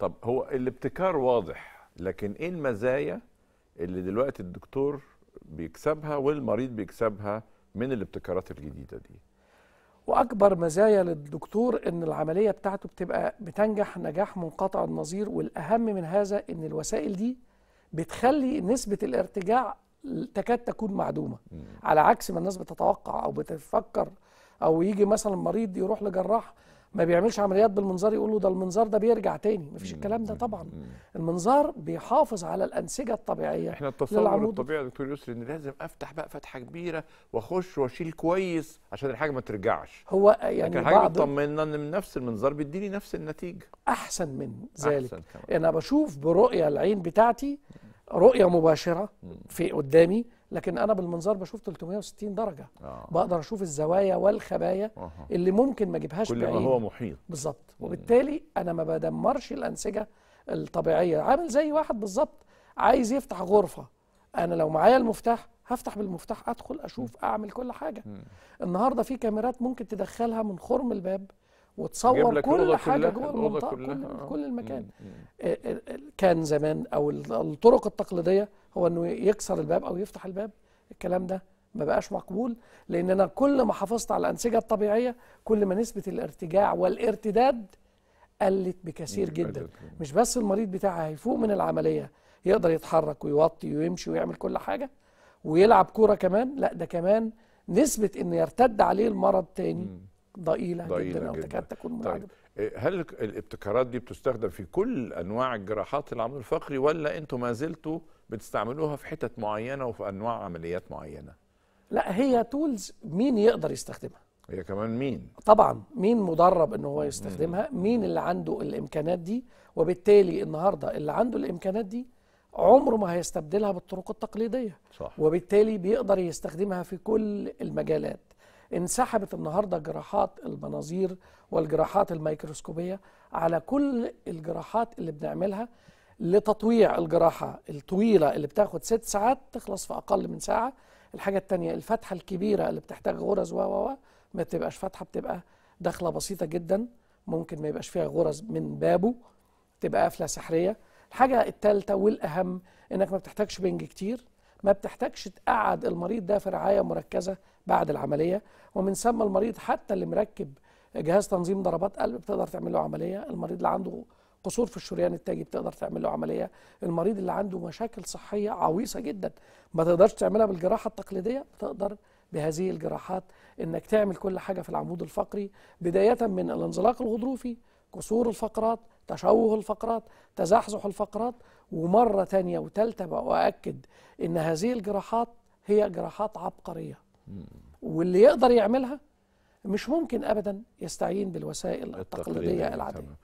طب هو الابتكار واضح لكن ايه المزايا اللي دلوقتي الدكتور بيكسبها والمريض بيكسبها من الابتكارات الجديده دي واكبر مزايا للدكتور ان العمليه بتاعته بتبقى بتنجح نجاح منقطع النظير والاهم من هذا ان الوسائل دي بتخلي نسبه الارتجاع تكاد تكون معدومه مم. على عكس ما الناس بتتوقع او بتفكر او يجي مثلا مريض يروح لجراح ما بيعملش عمليات بالمنظار يقول له ده المنظار ده بيرجع تاني مفيش الكلام ده طبعا المنظار بيحافظ على الانسجه الطبيعيه احنا التصور الطبيعي دكتور يسري ان لازم افتح بقى فتحه كبيره واخش واشيل كويس عشان الحاجه ما ترجعش هو يعني لكن الحاجه بتطمنا ان نفس المنظار بيديني نفس النتيجه احسن من ذلك أحسن كمان. انا بشوف برؤيه العين بتاعتي رؤيه مباشره في قدامي لكن انا بالمنظار بشوف 360 درجه آه. بقدر اشوف الزوايا والخبايا آه. اللي ممكن ما اجيبهاش كل ما هو محيط بالظبط وبالتالي انا ما بدمرش الانسجه الطبيعيه عامل زي واحد بالظبط عايز يفتح غرفه انا لو معايا المفتاح هفتح بالمفتاح ادخل اشوف اعمل كل حاجه النهارده في كاميرات ممكن تدخلها من خرم الباب وتصور كل حاجه كلها. جوه المنطقه كل, كل آه. المكان آه، آه، كان زمان او الطرق التقليديه هو انه يكسر الباب او يفتح الباب الكلام ده ما بقاش مقبول لان انا كل ما حافظت على الانسجه الطبيعيه كل ما نسبه الارتجاع والارتداد قلت بكثير جدا مش بس المريض بتاعها هيفوق من العمليه يقدر يتحرك ويوطي ويمشي ويعمل كل حاجه ويلعب كوره كمان لا ده كمان نسبه انه يرتد عليه المرض تاني ضئيله, ضئيلة جدا, جداً. وتكاد تكون طيب، منعدمه طيب. هل الابتكارات دي بتستخدم في كل انواع الجراحات العمود الفقري ولا انتم ما زلتوا بتستعملوها في حتت معينه وفي انواع عمليات معينه لا هي تولز مين يقدر يستخدمها هي كمان مين طبعا مين مدرب ان هو يستخدمها مين اللي عنده الامكانات دي وبالتالي النهارده اللي عنده الامكانات دي عمره ما هيستبدلها بالطرق التقليديه صح. وبالتالي بيقدر يستخدمها في كل المجالات انسحبت النهارده جراحات المناظير والجراحات الميكروسكوبيه على كل الجراحات اللي بنعملها لتطويع الجراحه الطويله اللي بتاخد ست ساعات تخلص في اقل من ساعه الحاجه الثانيه الفتحه الكبيره اللي بتحتاج غرز و و و ما بتبقاش فتحه بتبقى دخله بسيطه جدا ممكن ما يبقاش فيها غرز من بابه تبقى قفله سحريه الحاجه الثالثه والاهم انك ما بتحتاجش بنج كتير ما بتحتاجش تقعد المريض ده في رعايه مركزه بعد العمليه ومن ثم المريض حتى اللي مركب جهاز تنظيم ضربات قلب بتقدر تعمل له عمليه المريض اللي عنده قصور في الشريان التاجي بتقدر تعمل له عمليه المريض اللي عنده مشاكل صحيه عويصه جدا ما تقدرش تعملها بالجراحه التقليديه بتقدر بهذه الجراحات انك تعمل كل حاجه في العمود الفقري بدايه من الانزلاق الغضروفي قصور الفقرات تشوه الفقرات تزحزح الفقرات ومرة تانية وتالتة وأكد إن هذه الجراحات هي جراحات عبقرية واللي يقدر يعملها مش ممكن أبدا يستعين بالوسائل التقليدية العادية